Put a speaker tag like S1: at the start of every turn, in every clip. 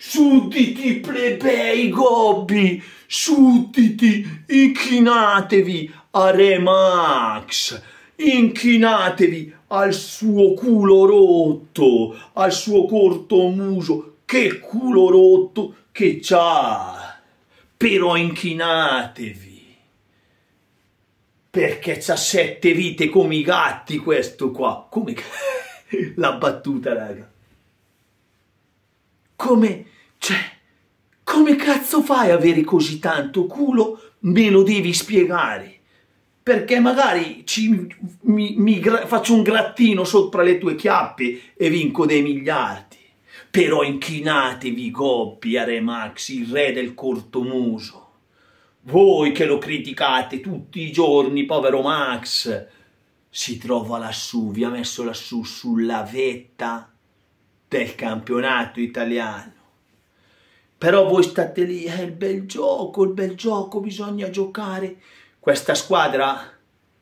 S1: Sudditi plebei gobbi, sudditi, inchinatevi a Re Max, inchinatevi al suo culo rotto, al suo corto muso, che culo rotto che c'ha, però inchinatevi perché c'ha sette vite come i gatti questo qua. Come la battuta, raga come... cioè... Come cazzo fai a avere così tanto culo? Me lo devi spiegare. Perché magari ci, mi, mi faccio un grattino sopra le tue chiappe e vinco dei miliardi. Però inchinatevi, Gobbi, a Re Max, il re del cortomuso. Voi che lo criticate tutti i giorni, povero Max. Si trova lassù, vi ha messo lassù sulla vetta del campionato italiano. Però voi state lì, è il bel gioco, il bel gioco, bisogna giocare. Questa squadra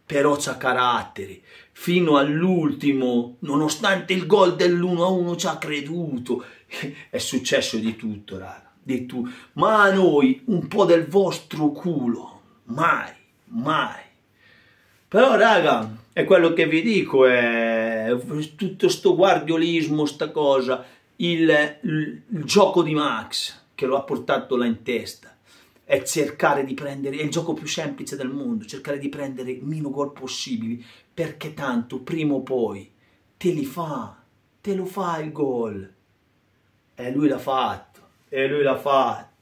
S1: però c'ha caratteri, fino all'ultimo, nonostante il gol dell'1-1 ci ha creduto. è successo di tutto, raga, di tu. Ma a noi un po' del vostro culo, mai, mai. Però raga, e quello che vi dico è tutto questo guardiolismo, sta cosa, il, il, il gioco di Max che lo ha portato là in testa è cercare di prendere, è il gioco più semplice del mondo, cercare di prendere meno gol possibili, perché tanto prima o poi te li fa, te lo fa il gol. E lui l'ha fatto, e lui l'ha fatto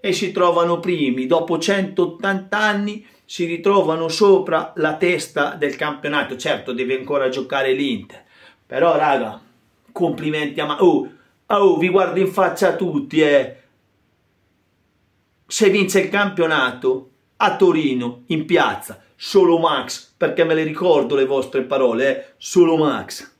S1: e si trovano primi. Dopo 180 anni si ritrovano sopra la testa del campionato. Certo, deve ancora giocare l'Inter. Però, raga, complimenti a... Ma- oh, oh, vi guardo in faccia a tutti, eh. Se vince il campionato, a Torino, in piazza, solo Max, perché me le ricordo le vostre parole, eh. Solo Max.